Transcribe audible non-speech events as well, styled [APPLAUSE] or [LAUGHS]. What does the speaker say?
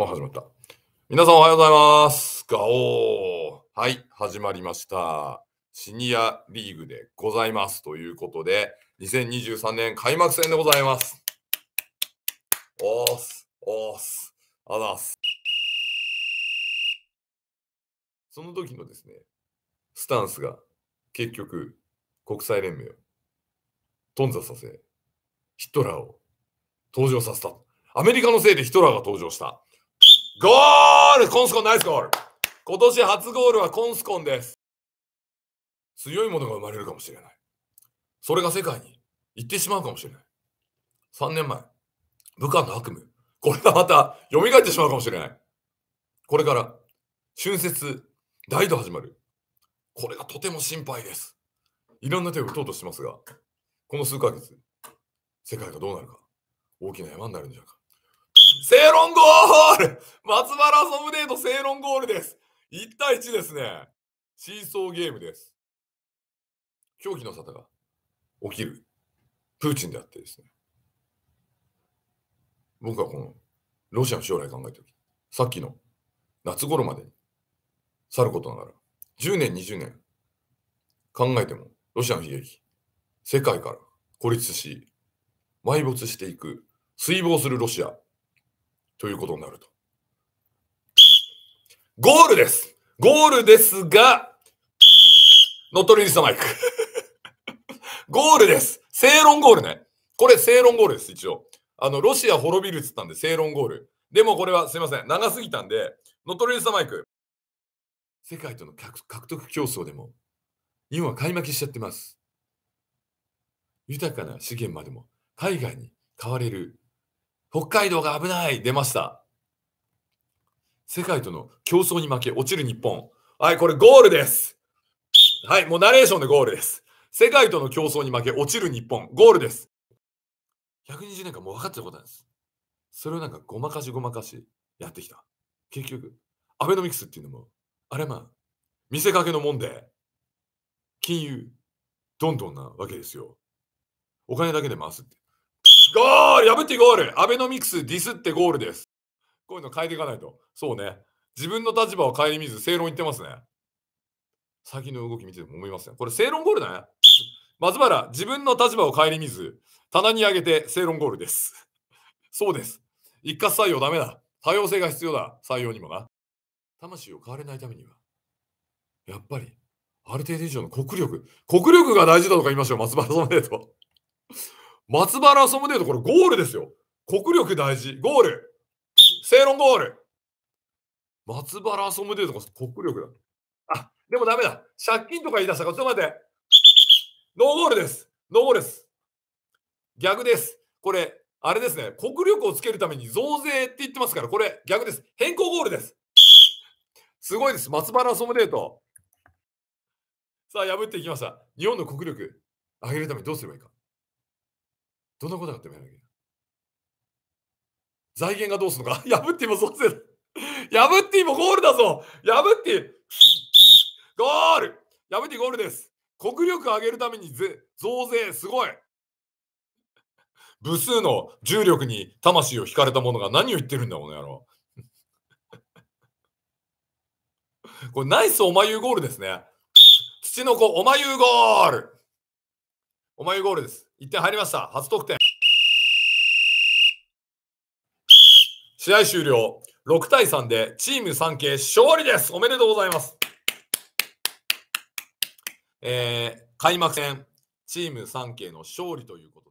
お、始まった。皆さんおはようございます。ガオー。はい、始まりました。シニアリーグでございます。ということで、2023年開幕戦でございます。おーす、おーす、あざす。その時のですね、スタンスが結局、国際連盟を頓挫させ、ヒトラーを登場させた。アメリカのせいでヒトラーが登場した。ゴールコンスコンナイスゴール今年初ゴールはコンスコンです。強いものが生まれるかもしれない。それが世界に行ってしまうかもしれない。3年前、武漢の悪夢。これがまた蘇ってしまうかもしれない。これから、春節、大と始まる。これがとても心配です。いろんな手を打とうとしますが、この数ヶ月、世界がどうなるか、大きな山になるんじゃないか。正論ゴール松原ソムデート正論ゴールです。1対1ですね。シーソーゲームです。狂気の沙汰が起きる。プーチンであってですね。僕はこのロシアの将来考えておき、さっきの夏頃までに去ることながら、10年、20年考えても、ロシアの悲劇、世界から孤立し、埋没していく、水没するロシア、ということになると。ゴールですゴールですが、ノットリリースマイク。[LAUGHS] ゴールです正論ゴールね。これ正論ゴールです、一応。あの、ロシア滅びるっつったんで正論ゴール。でもこれはすいません、長すぎたんで、ノットリリースマイク。世界との獲得競争でも、日本は買い負けしちゃってます。豊かな資源までも海外に買われる北海道が危ない出ました世界との競争に負け落ちる日本はいこれゴールですはいもうナレーションでゴールです世界との競争に負け落ちる日本ゴールです120年間もう分かってることなんですそれをなんかごまかしごまかしやってきた結局アベノミクスっていうのもあれまあ見せかけのもんで金融どんどんなわけですよお金だけで回すってし、ゴール破ってゴールアベノミクスディスってゴールです。こういうの変えていかないと。そうね。自分の立場を顧みず、正論言ってますね。先の動き見てても思いますね。これ正論ゴールだね。松原、自分の立場を顧みず、棚に上げて正論ゴールです。そうです。一括採用ダメだ。多様性が必要だ。採用にもな。魂を変われないためには、やっぱり、ある程度以上の国力。国力が大事だとか言いましょう、松原さんでと。松原遊でいうとこれゴールですよ。国力大事。ゴール。正論ゴール。松原遊でいうと国力だ。あ、でもダメだ。借金とか言い出したから、ちょっと待って。ノーゴールです。ノーゴールです。逆です。これ、あれですね。国力をつけるために増税って言ってますから、これ逆です。変更ゴールです。すごいです。松原遊でいうと。さあ、破っていきました。日本の国力上げるためにどうすればいいか。どんなことやってもやらなきゃ財源がどうするのか破 [LAUGHS] ってもそうせる。破ってもゴールだぞ破ってゴール破ってゴールです国力上げるためにぜ増税すごい部数の重力に魂を引かれた者が何を言ってるんだこの野郎 [LAUGHS] これナイスおまゆゴールですね土の子おまゆゴールおまゆゴールです1点入りました。初得点。試合終了。6対3でチーム3系勝利です。おめでとうございます。えー、開幕戦、チーム3系の勝利ということ